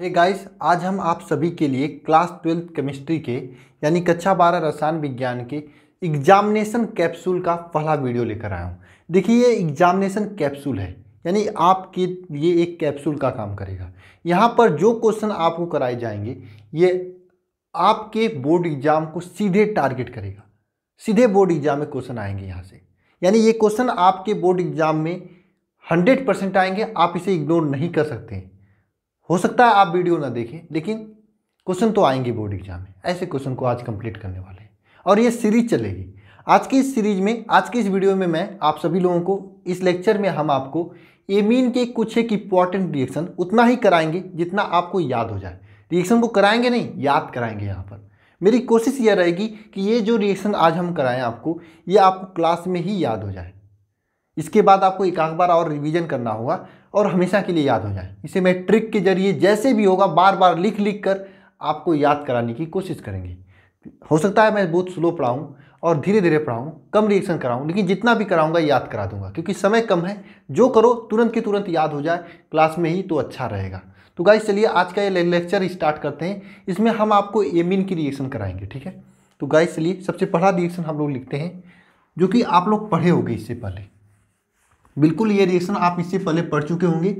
हे hey guys आज हम आप सभी के लिए क्लास ट्वेल्थ केमिस्ट्री के यानी कक्षा बारह रसायन विज्ञान के एग्जामिनेशन कैप्सूल का पहला वीडियो लेकर आया हूँ देखिए ये एग्जामिनेशन कैप्सूल है यानी आपके लिए एक कैप्सूल का काम करेगा यहाँ पर जो क्वेश्चन आपको कराए जाएंगे ये आपके बोर्ड एग्जाम को सीधे टारगेट करेगा सीधे बोर्ड एग्जाम में क्वेश्चन आएंगे यहाँ से यानी ये क्वेश्चन आपके बोर्ड एग्जाम में हंड्रेड परसेंट आएंगे आप इसे इग्नोर नहीं कर सकते हैं हो सकता है आप वीडियो ना देखें लेकिन क्वेश्चन तो आएंगे बोर्ड एग्जाम में ऐसे क्वेश्चन को आज कंप्लीट करने वाले हैं और ये सीरीज चलेगी आज की इस सीरीज में आज की इस वीडियो में मैं आप सभी लोगों को इस लेक्चर में हम आपको एमीन के कुछ एक इंपॉर्टेंट रिएक्शन उतना ही कराएंगे जितना आपको याद हो जाए रिएक्शन को कराएंगे नहीं याद कराएंगे यहाँ पर मेरी कोशिश यह रहेगी कि ये जो रिएक्शन आज हम कराएं आपको ये आपको क्लास में ही याद हो जाए इसके बाद आपको एक आध बार और रिवीजन करना होगा और हमेशा के लिए याद हो जाए इसे मैं ट्रिक के जरिए जैसे भी होगा बार बार लिख लिख कर आपको याद कराने की कोशिश करेंगे हो सकता है मैं बहुत स्लो पढ़ाऊँ और धीरे धीरे पढ़ाऊँ कम रिएक्शन कराऊँ लेकिन जितना भी कराऊँगा याद करा दूँगा क्योंकि समय कम है जो करो तुरंत के तुरंत याद हो जाए क्लास में ही तो अच्छा रहेगा तो गाइस चलिए आज का ये लेक्चर स्टार्ट करते हैं इसमें हम आपको एमिन की रिएक्शन कराएंगे ठीक है तो गाइस चलिए सबसे पहला रिएक्शन हम लोग लिखते हैं जो कि आप लोग पढ़े होंगे इससे पहले बिल्कुल ये रिएक्शन आप इससे पहले पढ़ चुके होंगे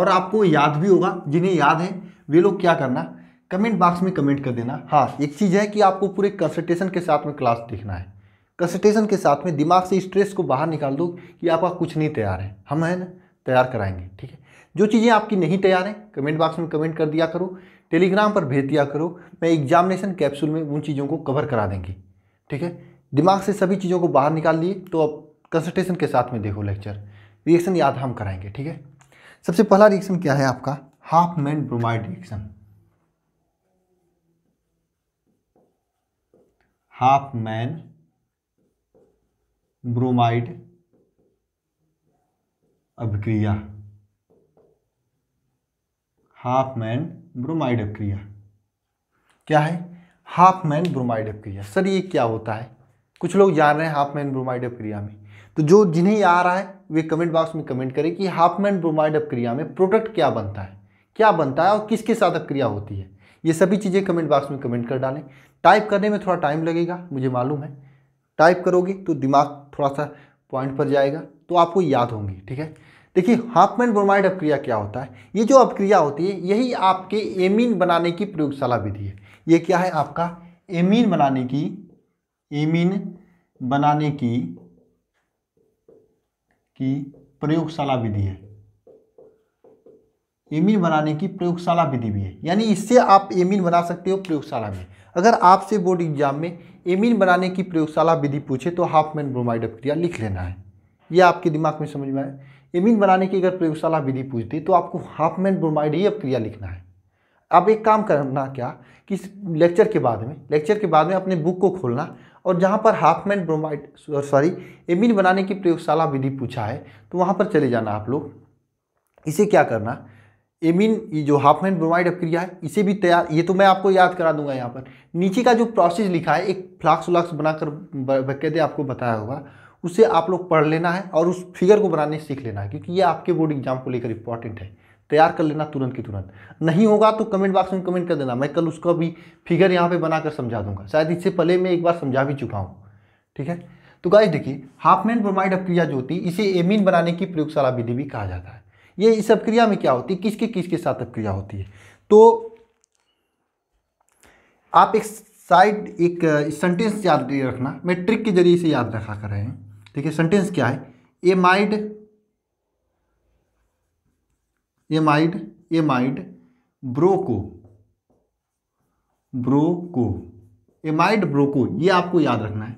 और आपको याद भी होगा जिन्हें याद है वे लोग क्या करना कमेंट बॉक्स में कमेंट कर देना हाँ एक चीज़ है कि आपको पूरे कंसल्टेशन के साथ में क्लास देखना है कंसल्टेशन के साथ में दिमाग से स्ट्रेस को बाहर निकाल दो कि आपका कुछ नहीं तैयार है हम है ना तैयार कराएंगे ठीक है जो चीज़ें आपकी नहीं तैयार हैं कमेंट बॉक्स में कमेंट कर दिया करो टेलीग्राम पर भेज दिया करो मैं एग्जामिनेशन कैप्सूल में उन चीज़ों को कवर करा देंगे ठीक है दिमाग से सभी चीज़ों को बाहर निकाल लिए तो अब कंसल्टेशन के साथ में देखो लेक्चर रिएक्शन याद हम कराएंगे ठीक है सबसे पहला रिएक्शन क्या है आपका Hofmann bromide reaction Hofmann bromide अभिक्रिया हाफ मैन ब्रोमाइड अभिक्रिया क्या है हाफ मैन ब्रोमाइड अभिक्रिया सर ये क्या होता है कुछ लोग जान रहे हैं हाफ मैन ब्रोमाइड अभिक्रिया में तो जो जिन्हें आ रहा है वे कमेंट बॉक्स में कमेंट करें कि हाफमैन ब्रोमाइड अपक्रिया में प्रोडक्ट क्या बनता है क्या बनता है और किसके साथ अपक्रिया होती है ये सभी चीज़ें कमेंट बॉक्स में कमेंट कर डालें टाइप करने में थोड़ा टाइम लगेगा मुझे मालूम है टाइप करोगे तो दिमाग थोड़ा सा पॉइंट पर जाएगा तो आपको याद होंगी ठीक है देखिए हाफमैन ब्रोमाइड अपक्रिया क्या होता है ये जो अपक्रिया होती है यही आपके एमीन बनाने की प्रयोगशाला विधि है ये क्या है आपका एमीन बनाने की एमीन बनाने की की प्रयोगशाला विधि है एमिन बनाने की प्रयोगशाला विधि भी है यानी इससे आप एमिन बना सकते हो प्रयोगशाला में अगर आपसे बोर्ड एग्जाम में एमिन बनाने की प्रयोगशाला विधि पूछे तो हाफ मैन ब्रोमाइड अपक्रिया लिख लेना है ये आपके दिमाग में समझ में आए एमिन बनाने की अगर प्रयोगशाला विधि पूछते तो आपको हाफ मैन ब्रोमाइड ही अपक्रिया लिखना है अब एक काम करना क्या कि लेक्चर के बाद में लेक्चर के बाद में अपने बुक को खोलना और जहाँ पर हाफमेन ब्रोमाइड सॉरी एमिन बनाने की प्रयोगशाला विधि पूछा है तो वहाँ पर चले जाना आप लोग इसे क्या करना एमिन ये जो हाफमैन ब्रोमाइड अपक्रिया है इसे भी तैयार ये तो मैं आपको याद करा दूंगा यहाँ पर नीचे का जो प्रोसेस लिखा है एक फ्लाक्स व्लाक्स बनाकर बकैदे आपको बताया होगा उसे आप लोग पढ़ लेना है और उस फिगर को बनाने सीख लेना है क्योंकि ये आपके बोर्ड एग्जाम को लेकर इंपॉर्टेंट है तैयार कर लेना तुरंत की तुरंत नहीं होगा तो कमेंट बॉक्स में कमेंट कर देना मैं कल उसका भी फिगर यहाँ पे बनाकर समझा दूंगा शायद इससे पहले मैं एक बार समझा भी चुका हूँ ठीक है तो गाइस देखिए मैन ब्रोमाइड अपक्रिया जो होती है इसे एमिन बनाने की प्रयोगशाला विधि भी कहा जाता है ये इस अपक्रिया में क्या होती है किसके किसके साथ अपक्रिया होती है तो आप एक साइड एक सेंटेंस याद रखना मैं ट्रिक के जरिए इसे याद रखा कर रहे हैं ठीक है सेंटेंस क्या है ए एमाइड एमाइड ब्रोको ब्रोको एमाइड ब्रोको ये आपको याद रखना है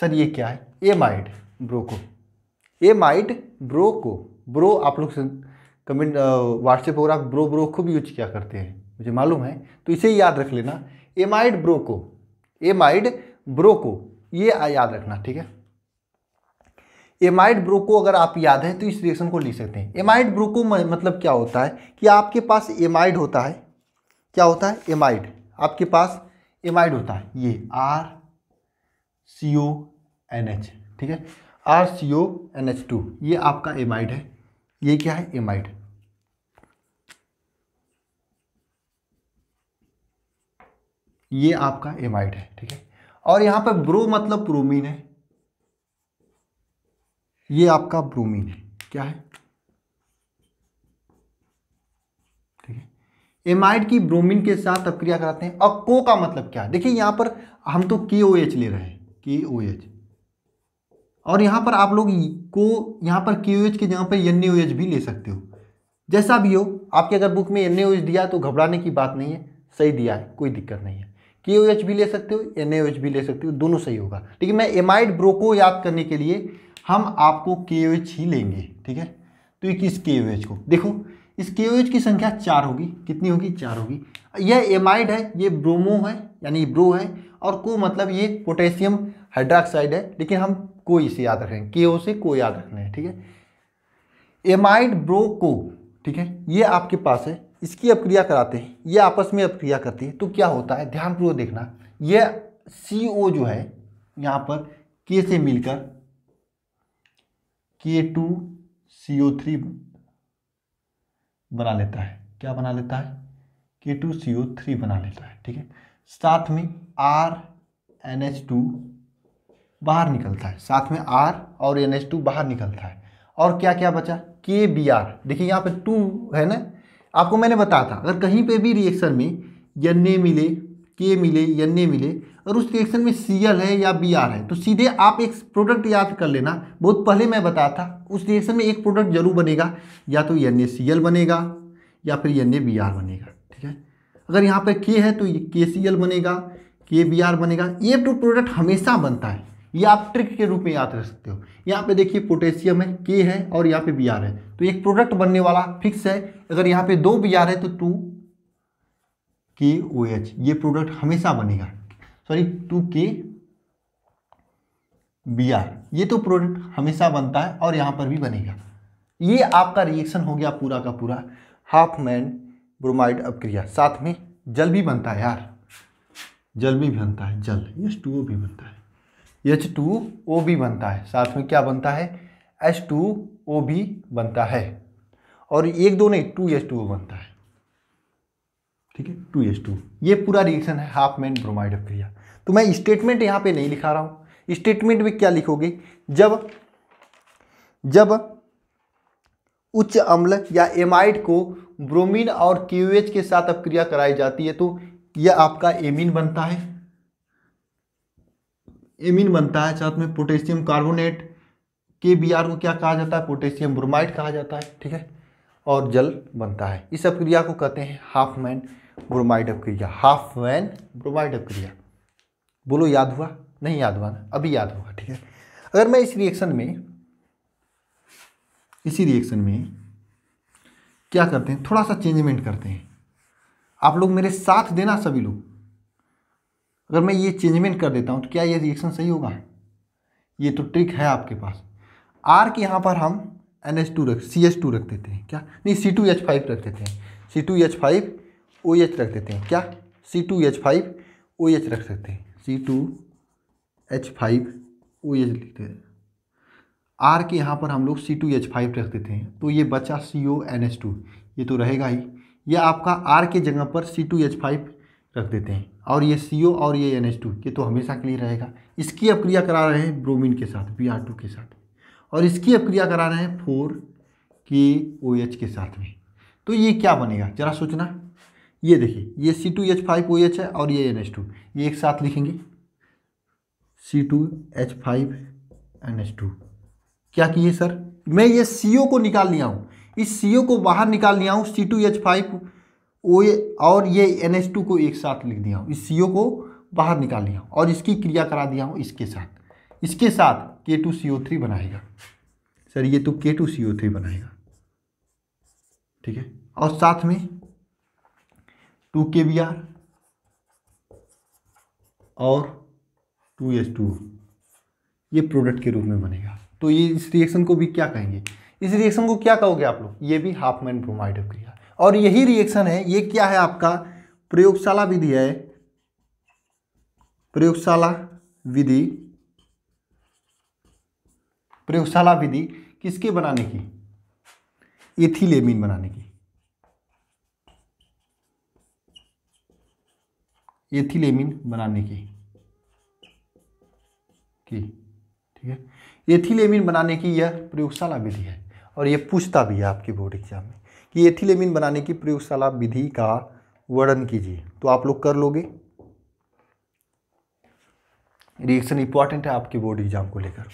सर ये क्या है एमाइड ब्रोको एमाइड ब्रोको ब्रो आप लोग कमेंट व्हाट्सएप वगैरह ब्रो ब्रो खूब यूज किया करते हैं मुझे मालूम है तो इसे याद रख लेना एमाइड ब्रोको एमाइड ब्रोको ये याद रखना ठीक है एमाइड ब्रो को अगर आप याद है तो इस रिएक्शन को ले सकते हैं एमाइड ब्रो को मतलब क्या होता है कि आपके पास एमाइड होता है क्या होता है एमाइड आपके पास एमाइड होता है ये R C O N H ठीक है R C O N H two ये आपका एमाइड है ये क्या है एमाइड ये आपका एमाइड है ठीक है और यहाँ पर ब्रो मतलब प्रोमीन है ये आपका ब्रोमीन है क्या है ठीक है एमाइड की ब्रोमीन के साथ अक्रिया कराते हैं और को का मतलब क्या है देखिए यहां पर हम तो के ओ एच ले रहे हैं के ओ एच और यहां पर आप लोग को यहां पर के ओ एच की जगह पर एन ओ एच भी ले सकते हो जैसा भी हो आपके अगर बुक में एन ओ एच दिया तो घबराने की बात नहीं है सही दिया है कोई दिक्कत नहीं है के ओ एच भी ले सकते हो एन ओ एच भी ले सकते हो दोनों सही होगा लेकिन मैं एमाइड ब्रो को याद करने के लिए हम आपको के ही लेंगे ठीक है तो एक इस के को देखो इस के की संख्या चार होगी कितनी होगी चार होगी यह एमाइड है ये ब्रोमो है यानी ब्रो है और को मतलब ये पोटेशियम हाइड्रोक्साइड है लेकिन हम को इसे याद रखें के ओ से को याद रखना है ठीक है एमाइड ब्रो को ठीक है ये आपके पास है इसकी अपक्रिया कराते हैं ये आपस में अपक्रिया करती है तो क्या होता है ध्यानपूर्वक देखना यह सी ओ जो है यहाँ पर के से मिलकर के टू सी ओ थ्री बना लेता है क्या बना लेता है के टू सी ओ थ्री बना लेता है ठीक है साथ में आर एन एच टू बाहर निकलता है साथ में आर और एन एच टू बाहर निकलता है और क्या क्या बचा के बी आर देखिए यहाँ पे टू है ना आपको मैंने बताया था अगर कहीं पे भी रिएक्शन में यन्ने ए मिले के मिले यन्ने ए मिले और उस रिएक्शन में सी है या बी है तो सीधे आप एक प्रोडक्ट याद कर लेना बहुत पहले मैं बताया था उस रिएक्शन में एक प्रोडक्ट जरूर बनेगा या तो एन बनेगा या फिर एन बनेगा ठीक है अगर यहाँ पर के है तो के सी बनेगा के बी बनेगा ये तो प्रोडक्ट हमेशा बनता है ये आप ट्रिक के रूप में याद रख सकते हो यहाँ पे देखिए पोटेशियम है के है और यहाँ पे बी है तो एक प्रोडक्ट बनने वाला फिक्स है अगर यहाँ पे दो बी है तो टू के ओ एच ये प्रोडक्ट हमेशा बनेगा sorry two K B R ये तो प्रोडक्ट हमेशा बनता है और यहाँ पर भी बनेगा ये आपका रिएक्शन हो गया पूरा का पूरा हाफ मैन ब्रोमाइड अपक्रिया साथ में जल भी बनता है यार जल भी बनता है जल एच टू ओ भी बनता है एच टू ओ भी बनता है साथ में क्या बनता है एच टू ओ भी बनता है और एक दो नहीं टू एच टू ओ बनता है ठीक है टू एस टू ये पूरा रिएक्शन है हाफ मैन ब्रोमाइड क्रिया तो मैं स्टेटमेंट यहाँ पे नहीं लिखा रहा हूँ स्टेटमेंट में क्या लिखोगे जब जब उच्च अम्ल या एमाइड को ब्रोमीन और क्यूएच के साथ अपक्रिया कराई जाती है तो यह आपका एमिन बनता है एमिन बनता है साथ में potassium carbonate K B R को क्या कहा जाता है पोटेशियम ब्रोमाइड कहा जाता है ठीक है और जल बनता है इस अप्रक्रिया को कहते हैं हाफ मैन ब्रोमाइड अपक्रिया हाफ वैन ब्रोमाइड अपक्रिया बोलो याद हुआ नहीं याद हुआ ना अभी याद हुआ ठीक है अगर मैं इस रिएक्शन में इसी रिएक्शन में क्या करते हैं थोड़ा सा चेंजमेंट करते हैं आप लोग मेरे साथ देना सभी लोग अगर मैं ये चेंजमेंट कर देता हूं तो क्या ये रिएक्शन सही होगा ये तो ट्रिक है आपके पास आर के यहाँ पर हम एन एच टू रख सी एच टू रख देते हैं क्या नहीं सी टू एच फाइव रख देते हैं C two H five O H रख देते हैं क्या C two H five O H रख सकते हैं C two H five O H लिखते हैं आर के यहाँ पर हम लोग सी टू एच फाइव रख देते हैं तो ये बचा C O N H two ये तो रहेगा ही ये आपका आर के जगह पर सी टू एच फाइव रख देते हैं और ये सी ओ और ये एन एच टू ये तो हमेशा के लिए रहेगा इसकी अब क्रिया करा रहे हैं ब्रोमिन के साथ बी आर टू के साथ और इसकी अब क्रिया करा रहे हैं फोर के ओ एच के साथ में तो ये क्या बनेगा जरा सोचना ये देखिए ये C two H five O H है और ये एन एच टू ये एक साथ लिखेंगे C two H five N H two क्या किए सर मैं ये सी ओ को निकाल लिया हूँ इस सी ओ को बाहर निकाल लिया हूँ C two H five O A और ये एन एच टू को एक साथ लिख दिया हूँ इस सी ओ को बाहर निकाल लिया हूँ और इसकी क्रिया करा दिया हूँ इसके साथ इसके साथ K two C O three बनाएगा सर ये तो के टू सी ओ थ्री बनाएगा ठीक है और साथ में टू के बी आर और टू एच टू ये प्रोडक्ट के रूप में बनेगा तो ये इस रिएक्शन को भी क्या कहेंगे इस रिएक्शन को क्या कहोगे आप लोग ये भी हाफ मैन ब्रोमाइड क्रिया और यही रिएक्शन है ये क्या है आपका प्रयोगशाला विधि है प्रयोगशाला विधि प्रयोगशाला विधि किसके बनाने की एथिलेमिन बनाने की एथिलेमिन बनाने की की ठीक है एथिलेमिन बनाने की यह प्रयोगशाला विधि है और यह पूछता भी है आपके बोर्ड एग्जाम में कि एथिलेमिन बनाने की प्रयोगशाला विधि का वर्णन कीजिए तो आप लोग कर लोगे रिएक्शन इंपॉर्टेंट है आपके बोर्ड एग्जाम को लेकर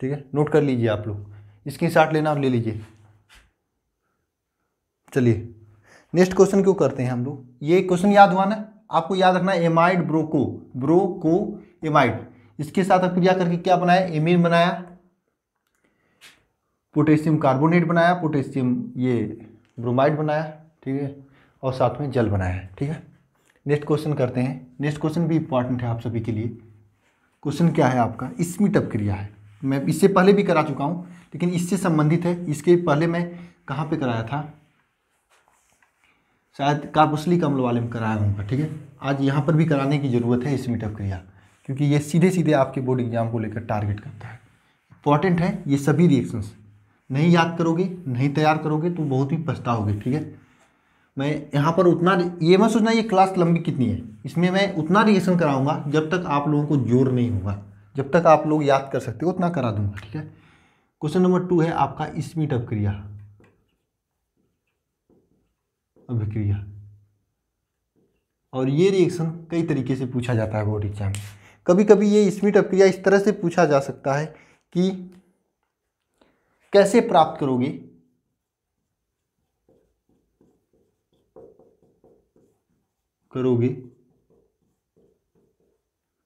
ठीक है नोट कर लीजिए आप लोग स्क्रीन शॉट लेना और ले लीजिए चलिए नेक्स्ट क्वेश्चन क्यों करते हैं हम लोग ये क्वेश्चन याद हुआ ना आपको याद रखना है एमाइड ब्रोको ब्रोको एमाइड इसके साथ आप क्रिया करके क्या बनाया एमिन बनाया पोटेशियम कार्बोनेट बनाया पोटेशियम ये ब्रोमाइड बनाया ठीक है और साथ में जल बनाया ठीक है नेक्स्ट क्वेश्चन करते हैं नेक्स्ट क्वेश्चन भी इंपॉर्टेंट है आप सभी के लिए क्वेश्चन क्या है आपका स्मिट अप क्रिया है मैं इससे पहले भी करा चुका हूँ लेकिन इससे संबंधित है इसके पहले मैं कहाँ पे कराया था शायद कापुसली कमल वाले में कराया होगा ठीक है आज यहाँ पर भी कराने की ज़रूरत है इस मीटअप क्रिया क्योंकि ये सीधे सीधे आपके बोर्ड एग्जाम को लेकर टारगेट करता है इंपॉर्टेंट है ये सभी रिएक्शंस नहीं याद करोगे नहीं तैयार करोगे तो बहुत ही पछताओगे ठीक है मैं यहाँ पर उतना ये मैं सोचना ये क्लास लंबी कितनी है इसमें मैं उतना रिएक्शन कराऊंगा जब तक आप लोगों को जोर नहीं होगा जब तक आप लोग याद कर सकते हो उतना करा दूंगा ठीक है क्वेश्चन नंबर टू है आपका स्मिट अभिक्रिया अभिक्रिया और ये रिएक्शन कई तरीके से पूछा जाता है बोर्ड एग्जाम कभी कभी ये स्मिट अभिक्रिया इस तरह से पूछा जा सकता है कि कैसे प्राप्त करोगे करोगे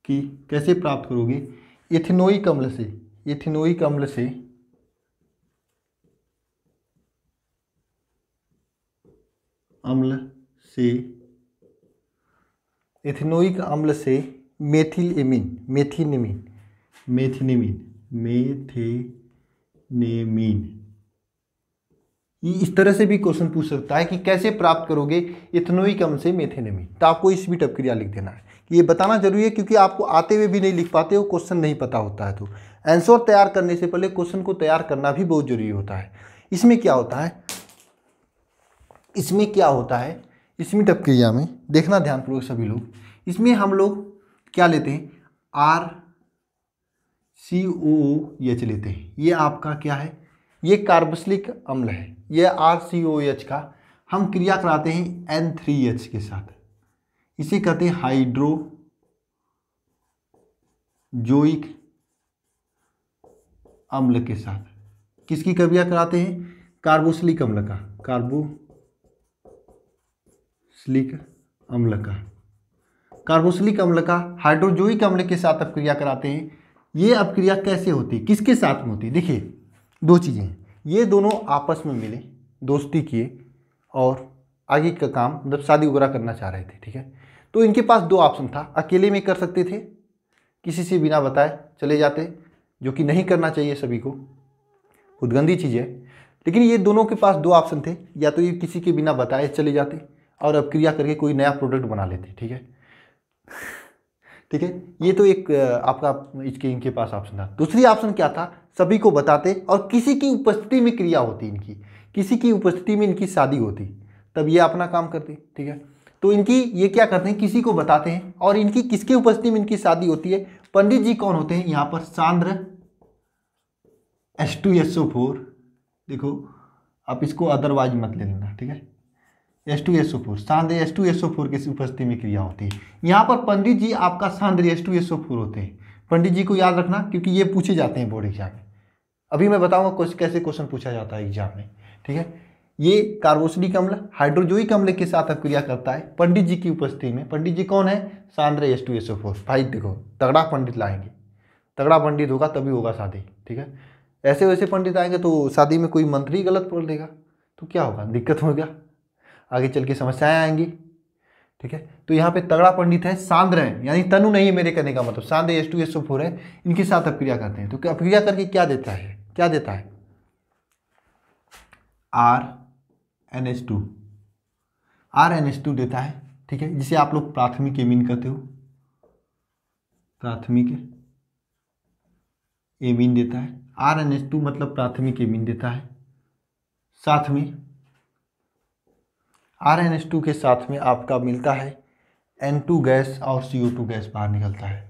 कि कैसे प्राप्त करोगे इथिनोइक अम्ल से इथिनोइक अम्ल से अम्ल से इथेनोइक अम्ल से मेथिलमिन मेथिनिमिन मेथिनिमिन मेथेनेमिन इस तरह से भी क्वेश्चन पूछ सकता है कि कैसे प्राप्त करोगे इथेनोइक अम्ल से मेथेनेमिन तो आपको इस भी टपक्रिया लिख देना है ये बताना जरूरी है क्योंकि आपको आते हुए भी नहीं लिख पाते हो क्वेश्चन नहीं पता होता है तो आंसर तैयार करने से पहले क्वेश्चन को तैयार करना भी बहुत जरूरी होता है इसमें क्या होता है इसमें क्या होता है इसमें अप में देखना ध्यानपूर्वक सभी लोग इसमें हम लोग क्या लेते हैं आर सी ओ एच लेते हैं ये आपका क्या है ये कार्बसलिक अम्ल है ये आर सी ओ एच का हम क्रिया कराते हैं एन थ्री एच के साथ इसे कहते हैं हाइड्रो जोइक अम्ल के साथ किसकी कविया कराते हैं कार्बोसलिक अम्ल का कार्बोसलिक अम्ल का कार्बोसलिक अम्ल का हाइड्रोजोइक अम्ल के साथ अपक्रिया कराते हैं ये अपक्रिया कैसे होती है किसके साथ में होती है देखिए दो चीज़ें ये दोनों आपस में मिले दोस्ती किए और आगे का काम मतलब शादी वगैरह करना चाह रहे थे ठीक है तो इनके पास दो ऑप्शन था अकेले में कर सकते थे किसी से बिना बताए चले जाते जो कि नहीं करना चाहिए सभी को खुद गंदी चीज़ है लेकिन ये दोनों के पास दो ऑप्शन थे या तो ये किसी के बिना बताए चले जाते और अब क्रिया करके कोई नया प्रोडक्ट बना लेते ठीक है ठीक है ये तो एक आपका इसके इनके पास ऑप्शन था दूसरी ऑप्शन क्या था सभी को बताते और किसी की उपस्थिति में क्रिया होती इनकी किसी की उपस्थिति में इनकी शादी होती तब ये अपना काम करते ठीक है तो इनकी ये क्या करते हैं किसी को बताते हैं और इनकी किसके उपस्थिति में इनकी शादी होती है पंडित जी कौन होते हैं यहाँ पर सांद्र S two S O four देखो आप इसको अदरवाइज मत ले लेना ठीक है S two S O four सांद्र S two S O four की उपस्थिति में क्रिया होती है यहाँ पर पंडित जी आपका सांद्र S two S O four होते हैं पंडित जी को याद रखना क्योंकि ये पूछे जाते हैं बोर्ड एग्जाम में अभी मैं बताऊंगा कैसे क्वेश्चन पूछा जाता है एग्जाम में ठीक है ये कार्बोसिडिक अम्ल हाइड्रोजोइक अम्ल के साथ अपक्रिया करता है पंडित जी की उपस्थिति में पंडित जी कौन है सांद्र S two S O four भाई देखो तगड़ा पंडित लाएंगे तगड़ा पंडित होगा तभी होगा शादी ठीक है ऐसे वैसे पंडित आएंगे तो शादी में कोई मंत्री गलत बोल देगा तो क्या होगा दिक्कत हो गया आगे चल के समस्याएँ आएंगी ठीक है तो यहाँ पे तगड़ा पंडित है सांद्र है यानी तनु नहीं है मेरे कहने का मतलब सांद्र S two S O four है इनके साथ अपक्रिया करते हैं तो अपक्रिया करके क्या देता है क्या देता है R N H two R N H two देता है ठीक है जिसे आप लोग प्राथमिक एमिन कहते हो प्राथमिक एमिन देता है आर एन एच टू मतलब प्राथमिक एमिन देता है साथ में आर एन एच टू के साथ में आपका मिलता है एन टू गैस और सी ओ टू गैस बाहर निकलता है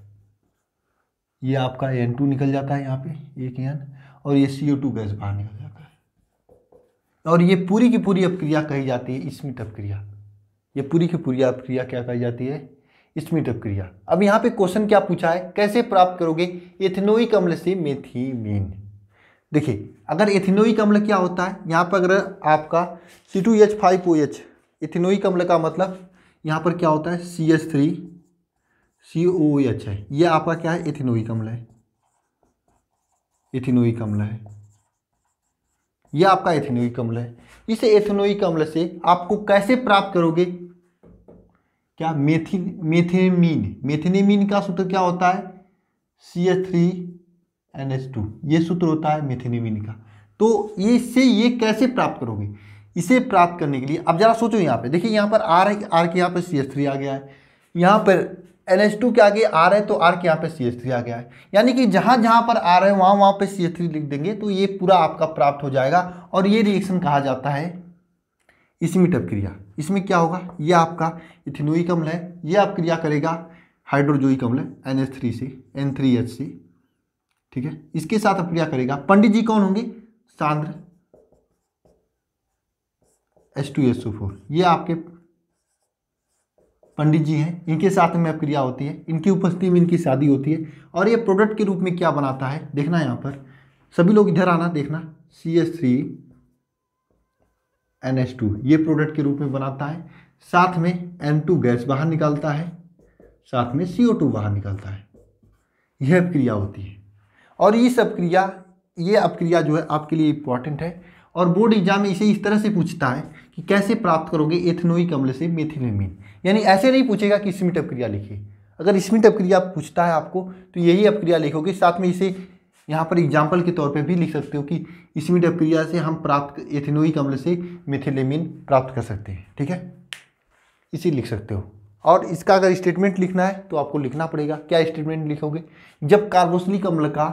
ये आपका एन टू निकल जाता है यहाँ पे एक यान और ये सी ओ टू गैस बाहर निकल जाता है और ये पूरी की पूरी अपक्रिया कही जाती है स्मित अपक्रिया ये पूरी की पूरी अपक्रिया क्या कही जाती है स्मित अपक्रिया अब यहाँ पे क्वेश्चन क्या पूछा है कैसे प्राप्त करोगे एथेनोइक अम्ल से मेथीमीन देखिए अगर एथेनोइक अम्ल क्या होता है यहाँ पर अगर आपका C two H five O H ethanoic अम्ल का मतलब यहाँ पर क्या होता है C H three C O H है ये आपका क्या है एथेनोइक अम्ल है एथेनोइक अम्ल है यह आपका एथेनोइक अम्ल है इस एथेनोइक अम्ल से आपको कैसे प्राप्त करोगे क्या मेथिन मेथेमीन मेथेनेमीन का सूत्र क्या होता है C H three N H two ये सूत्र होता है मेथेनेमीन का तो ये इससे ये कैसे प्राप्त करोगे इसे प्राप्त करने के लिए अब जरा सोचो यहाँ पे देखिए यहाँ पर आर आर के यहाँ पर सी एच थ्री आ गया है यहाँ पर एन एच टू के आगे रहे हैं तो आर के यहाँ पे सी एच थ्री आ गया है यानी कि जहाँ जहाँ पर आ रहे हैं वहाँ वहाँ पे सी एच थ्री लिख देंगे तो ये पूरा आपका प्राप्त हो जाएगा और ये रिएक्शन कहा जाता है इसमिट क्रिया इसमें क्या होगा ये आपका इथिनोई कमल है ये आप क्रिया करेगा हाइड्रोजोई अम्ल एन एच थ्री से एन थ्री एच से ठीक है इसके साथ आप क्रिया करेगा पंडित जी कौन होंगे सांद्र एच टू एच फोर ये आपके पंडित जी हैं इनके साथ में अब क्रिया होती है इनकी उपस्थिति में इनकी शादी होती है और ये प्रोडक्ट के रूप में क्या बनाता है देखना यहाँ पर सभी लोग इधर आना देखना C S three N S two ये प्रोडक्ट के रूप में बनाता है साथ में एन टू गैस बाहर निकालता है साथ में सी ओ टू बाहर निकालता है यह अपक्रिया होती है और इस क्रिया ये अपक्रिया जो है आपके लिए इम्पॉर्टेंट है और बोर्ड एग्जाम में इसे इस तरह से पूछता है कि कैसे प्राप्त करोगे एथनोइक अम्ल से मेथिलेमिन यानी ऐसे नहीं पूछेगा कि स्मिट अपक्रिया लिखे अगर स्मिट अपक्रिया पूछता है आपको तो यही अपक्रिया लिखोगे साथ में इसे यहाँ पर एग्जाम्पल के तौर पर भी लिख सकते हो कि स्मिट अपक्रिया से हम प्राप्त एथेनोइक अम्ल से मेथिलेमिन प्राप्त कर सकते हैं ठीक है इसी लिख सकते हो और इसका अगर स्टेटमेंट लिखना है तो आपको लिखना पड़ेगा क्या स्टेटमेंट लिखोगे जब कार्बोसलिक अम्ल का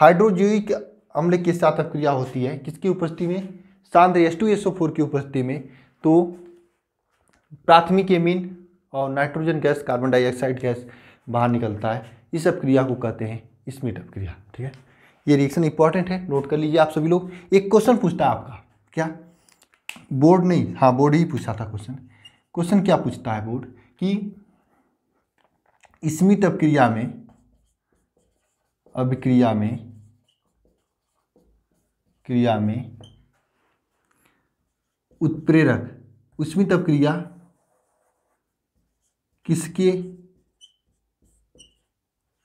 हाइड्रोजोइक अम्ल के साथ अपक्रिया होती है किसकी उपस्थिति में सांद्र S two S O four की उपस्थिति में तो प्राथमिक एमिन और nitrogen gas carbon dioxide gas बाहर निकलता है इस अपक्रिया को कहते हैं स्मिट अपक्रिया ठीक है ये रिएक्शन इंपॉर्टेंट है नोट कर लीजिए आप सभी लोग एक क्वेश्चन पूछता है आपका क्या बोर्ड नहीं हाँ बोर्ड ही पूछा था क्वेश्चन क्वेश्चन क्या पूछता है बोर्ड कि स्मित अपक्रिया में अभिक्रिया में क्रिया में उत्प्रेरक उष्मित क्रिया किसके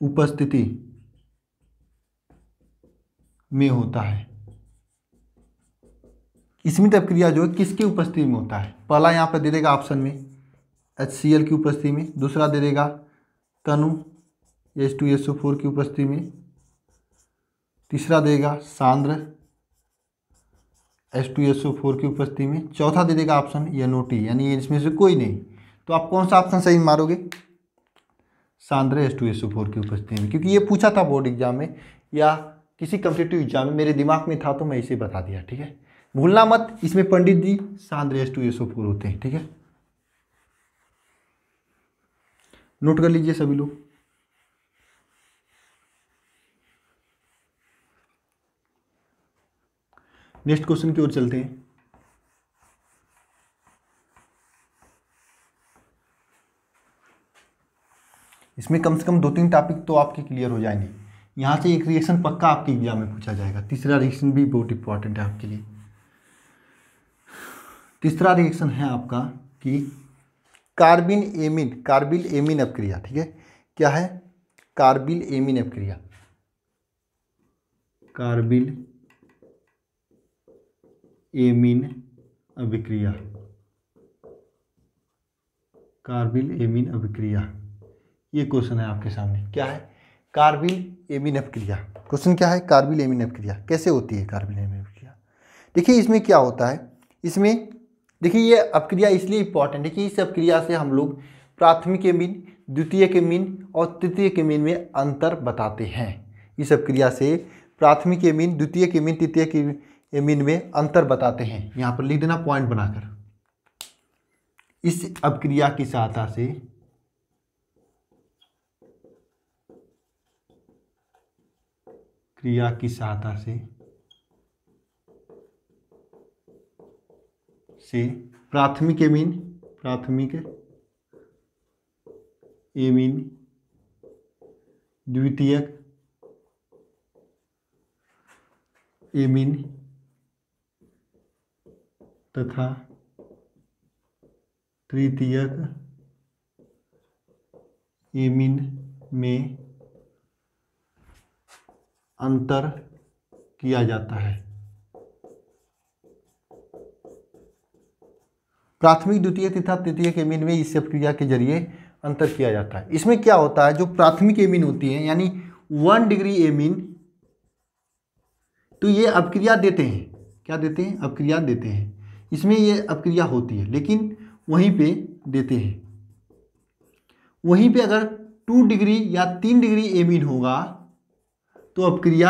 उपस्थिति में होता है इसमित क्रिया जो है किसकी उपस्थिति में होता है पहला यहां पर दे देगा ऑप्शन में एच सी एल की उपस्थिति में दूसरा दे देगा तनु एच टू एस फोर की उपस्थिति में तीसरा देगा सांद्र S two S O four की उपस्थिति में चौथा दे देगा ऑप्शन एन ओ टी यानी इसमें से कोई नहीं तो आप कौन सा ऑप्शन सही मारोगे सांद्र S two S O four की उपस्थिति में क्योंकि ये पूछा था बोर्ड एग्जाम में या किसी कम्पिटेटिव एग्जाम में मेरे दिमाग में था तो मैं इसे बता दिया ठीक है भूलना मत इसमें पंडित जी सांद्र S two S O four होते हैं ठीक है नोट कर लीजिए सभी लोग नेक्स्ट क्वेश्चन की ओर चलते हैं इसमें कम से कम दो तीन टॉपिक तो आपके क्लियर हो जाएंगे यहाँ से एक रिएक्शन पक्का आपके एग्जाम में पूछा जाएगा तीसरा रिएक्शन भी बहुत इंपॉर्टेंट है आपके लिए तीसरा रिएक्शन है आपका कि कार्बिन एमिन कार्बिल एमिन अपक्रिया ठीक है क्या है कार्बिल एमिन अपक्रिया कार्बिल एमिन अभिक्रिया कार्बिल एमिन अभिक्रिया ये क्वेश्चन है आपके सामने क्या है कार्बिल एमिन अभिक्रिया क्वेश्चन क्या है कार्बिल एमिन अभिक्रिया कैसे होती है कार्बिल एमिन अभिक्रिया देखिए इसमें क्या होता है इसमें देखिए ये अपक्रिया इसलिए इंपॉर्टेंट है कि इस अभिक्रिया से हम लोग प्राथमिक एमिन द्वितीय के मिन और तृतीय के मीन में अंतर बताते हैं इस अभिक्रिया से प्राथमिक एमिन द्वितीय के मिन तृतीय के एमिन में अंतर बताते हैं यहाँ पर लिख देना पॉइंट बनाकर इस अभिक्रिया की सहायता से क्रिया की सहायता से से प्राथमिक एमिन प्राथमिक एमिन द्वितीयक एमिन तथा तृतीयक एमिन में अंतर किया जाता है प्राथमिक द्वितीय तथा तृतीय एमिन में इस प्रक्रिया के जरिए अंतर किया जाता है इसमें क्या होता है जो प्राथमिक एमिन होती है यानी वन डिग्री एमिन तो ये अपक्रिया देते हैं क्या देते हैं अपक्रिया देते हैं इसमें ये अपक्रिया होती है लेकिन वहीं पे देते हैं वहीं पे अगर टू डिग्री या तीन डिग्री एमिन होगा तो अपक्रिया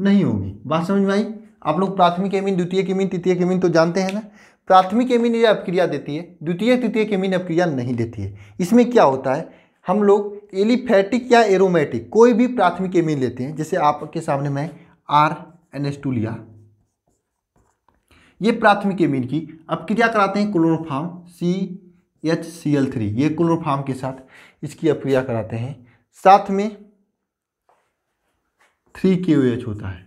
नहीं होगी बात समझ में आई आप लोग प्राथमिक एमिन द्वितीय केमिन तृतीय केमिन तो जानते हैं ना प्राथमिक एमिन यह अपक्रिया देती है द्वितीय तृतीय केमिन अपक्रिया नहीं देती है इसमें क्या होता है हम लोग एलिफेटिक या एरोमेटिक कोई भी प्राथमिक एमिन लेते हैं जैसे आपके सामने मैं आर एन एस टू लिया ये प्राथमिक एमीन की अब क्रिया कराते हैं chloroform C H C L three ये क्लोरोफार्म के साथ इसकी क्रिया कराते हैं साथ में थ्री के ओ एच होता है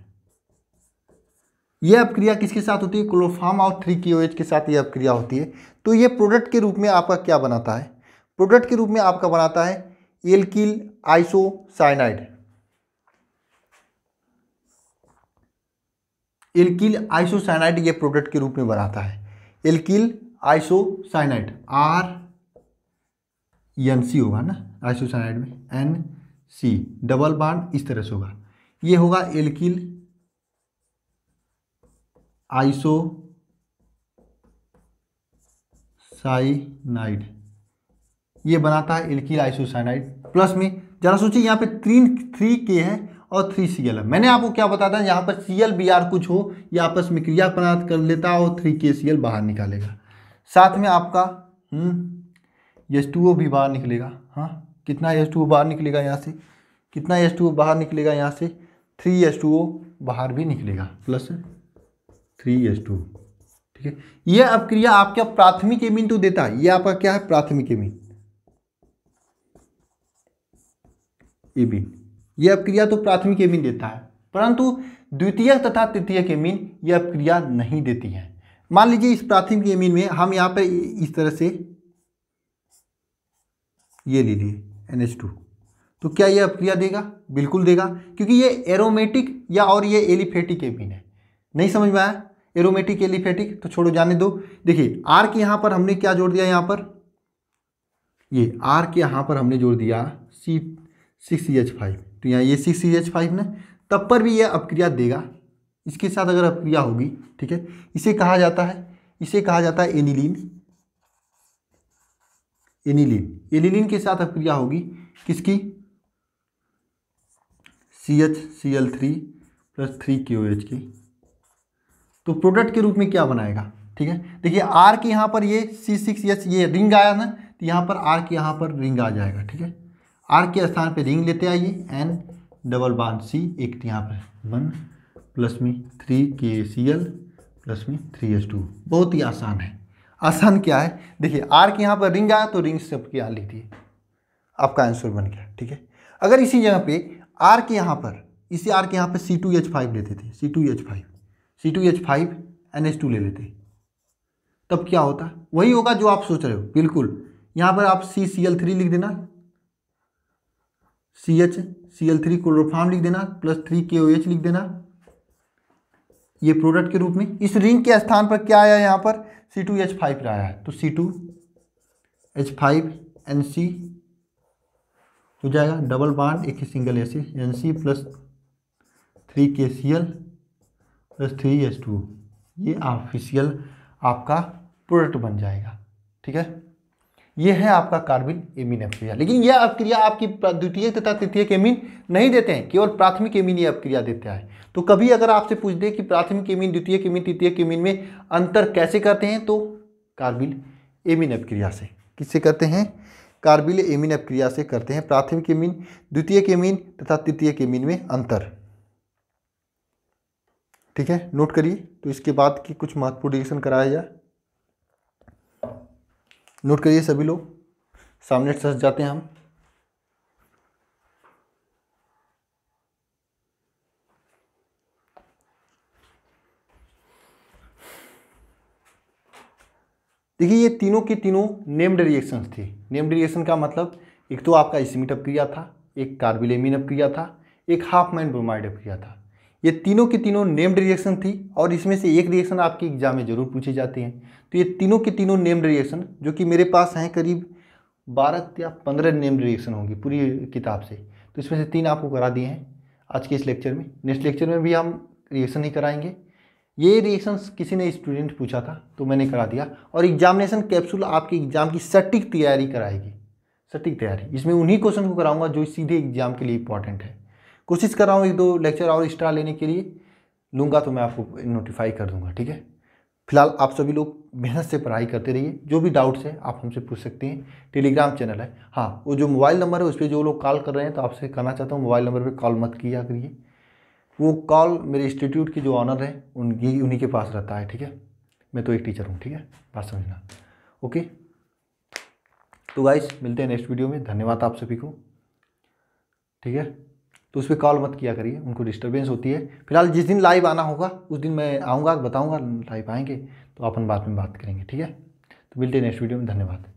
यह अपक्रिया किसके साथ होती है क्लोरोफार्म और थ्री के ओ एच के साथ यह अपक्रिया होती है तो ये प्रोडक्ट के रूप में आपका क्या बनाता है प्रोडक्ट के रूप में आपका बनाता है एल्किल आइसोसाइनाइड एल्किल आइसोसाइनाइड ये प्रोडक्ट के रूप में बनाता है alkyl isocyanide R N C होगा ना आइसोसाइनाइड में एन सी डबल बाड इस तरह से होगा ये होगा एल्किल आइसो साइनाइड ये बनाता है एल्किल आइसोसाइनाइड प्लस में ज़रा सोचिए यहाँ पे तीन थ्री के है और थ्री सी एल मैंने आपको क्या बताया था यहाँ पर सी एल बी आर कुछ हो ये आपस में क्रिया प्राप्त कर लेता और थ्री के सी एल बाहर निकालेगा साथ में आपका एस टू ओ भी बाहर निकलेगा हाँ कितना एस टू ओ बाहर निकलेगा यहाँ से कितना एस टू ओ बाहर निकलेगा यहाँ से थ्री एस टू ओ बाहर भी निकलेगा प्लस थ्री एस टू ठीक है यह अब क्रिया आपका प्राथमिक एमिन तो देता है ये आपका क्या है प्राथमिक एमिन एमिन यह अपक्रिया तो प्राथमिक एमिन देता है परंतु द्वितीय तथा तृतीय के मीन यह अपक्रिया नहीं देती है मान लीजिए इस प्राथमिक एमिन में हम यहाँ पर इस तरह से ये ले लिए एन एच टू तो क्या यह अपक्रिया देगा बिल्कुल देगा क्योंकि ये एरोमेटिक या और ये एलिफेटिक एमिन है नहीं समझ में आया एरोमेटिक एलिफेटिक तो छोड़ो जाने दो देखिए आर के यहाँ पर हमने क्या जोड़ दिया यहाँ पर ये आर के यहाँ पर हमने जोड़ दिया सी सिक्स एच फाइव तो यहाँ ये सिक्स सी एच फाइव ने तब पर भी यह अपक्रिया देगा इसके साथ अगर अपक्रिया होगी ठीक है इसे कहा जाता है इसे कहा जाता है एनिलीन एनिलीन एनिलीन के साथ अपक्रिया होगी किसकी C H C L three plus three K O H की तो प्रोडक्ट के रूप में क्या बनाएगा ठीक है देखिए आर के यहाँ पर ये सी सिक्स एच ये रिंग आया ना तो यहाँ पर आर के यहाँ पर रिंग आ जाएगा ठीक है आर के स्थान पे रिंग लेते आइए एन डबल वन सी एक तो यहाँ पर वन प्लस में three K C L plus में थ्री एस टू बहुत ही आसान है आसान क्या है देखिए आर के यहाँ पर रिंग आया तो रिंग सब के यहाँ लिख दिए आपका आंसर बन गया ठीक है अगर इसी जगह पे आर के यहाँ पर इसी आर के यहाँ पर सी टू एच फाइव लेते थे C two H five C two H five N H two ले लेते तब क्या होता वही होगा जो आप सोच रहे हो बिल्कुल यहाँ पर आप सी सी एल थ्री लिख देना C H C L three chloroform लिख देना plus three K O H लिख देना ये प्रोडक्ट के रूप में इस रिंग के स्थान पर क्या आया यहाँ पर सी टू एच फाइव आया है तो C two H five N C हो जाएगा डबल बाड एक ही single a C N C plus three K C L plus three H two ये ऑफिशियल आपका प्रोडक्ट बन जाएगा ठीक है ये है आपका कार्बिन एमिन अपक्रिया लेकिन यह अपक्रिया आपकी द्वितीय तथा तृतीय एमिन नहीं देते हैं केवल प्राथमिक एमिन यह अपक्रिया देता है तो कभी अगर आपसे पूछ दे कि प्राथमिक एमिन द्वितीय एमिन तृतीय एमिन में अंतर कैसे करते हैं तो कार्बिल एमिन अपक्रिया से किससे करते हैं कार्बिल एमिन अपक्रिया से करते हैं प्राथमिक एमिन द्वितीय एमिन तथा तृतीय एमिन में अंतर ठीक है नोट करिए तो इसके बाद की कुछ महत्वपूर्ण रिएक्शन कराया जाए नोट करिए सभी लोग सामने सस जाते हैं हम देखिए ये तीनों के तीनों नेम्ड रिएक्शंस थी नेम्ड रिएक्शन का मतलब एक तो आपका इसमिट क्रिया था एक कार्बिलेमिन अप क्रिया था एक हाफ माइंड ब्रोमाइड क्रिया था ये तीनों के तीनों नेम्ड रिएक्शन थी और इसमें से एक रिएक्शन आपके एग्जाम में ज़रूर पूछे जाते हैं तो ये तीनों के तीनों नेम्ड रिएक्शन जो कि मेरे पास हैं करीब बारह या पंद्रह नेम्ड रिएक्शन होंगी पूरी किताब से तो इसमें से तीन आपको करा दिए हैं आज के इस लेक्चर में नेक्स्ट लेक्चर में भी हम रिएक्शन ही कराएंगे ये रिएक्शन किसी ने स्टूडेंट पूछा था तो मैंने करा दिया और एग्जामिनेशन कैप्सूल आपके एग्जाम की सटीक तैयारी कराएगी सटीक तैयारी इसमें उन्हीं क्वेश्चन को कराऊंगा जो सीधे एग्जाम के लिए इंपॉर्टेंट है कोशिश कर रहा हूँ एक दो लेक्चर और एक्स्ट्रा लेने के लिए लूँगा तो मैं आपको नोटिफाई कर दूँगा ठीक है फिलहाल आप सभी लोग मेहनत से पढ़ाई करते रहिए जो भी डाउट्स हैं आप हमसे पूछ सकते हैं टेलीग्राम चैनल है हाँ वो जो मोबाइल नंबर है उस पर जो लोग कॉल कर रहे हैं तो आपसे कहना चाहता हूँ मोबाइल नंबर पर कॉल मत किया करिए वो कॉल मेरे इंस्टीट्यूट के जो ऑनर हैं उनकी उन्हीं के पास रहता है ठीक है मैं तो एक टीचर हूँ ठीक है बात समझना ओके तो गाइस मिलते हैं नेक्स्ट वीडियो में धन्यवाद आप सभी को ठीक है तो उस पर कॉल मत किया करिए उनको डिस्टर्बेंस होती है फिलहाल जिस दिन लाइव आना होगा उस दिन मैं आऊँगा बताऊँगा लाइव आएंगे तो अपन बाद में बात करेंगे ठीक है तो मिलते हैं नेक्स्ट वीडियो में धन्यवाद